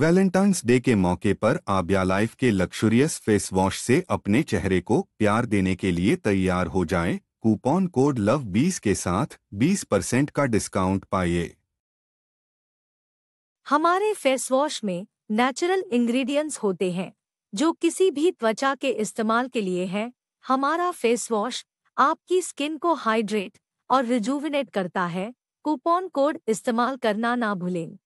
Valentine's day के मौके पर आबिया लाइफ के लक्शुरियस फेस वॉश से अपने चेहरे को प्यार देने के लिए तैयार हो जाएं। कूपन कोड लव 20 के साथ 20 परसेंट का डिस्काउंट पाइए हमारे फेस वॉश में नेचुरल इंग्रेडिएंट्स होते हैं जो किसी भी त्वचा के इस्तेमाल के लिए है हमारा फेस वॉश आपकी स्किन को हाइड्रेट और रिजुविनेट करता है कूपन कोड इस्तेमाल करना ना भूलें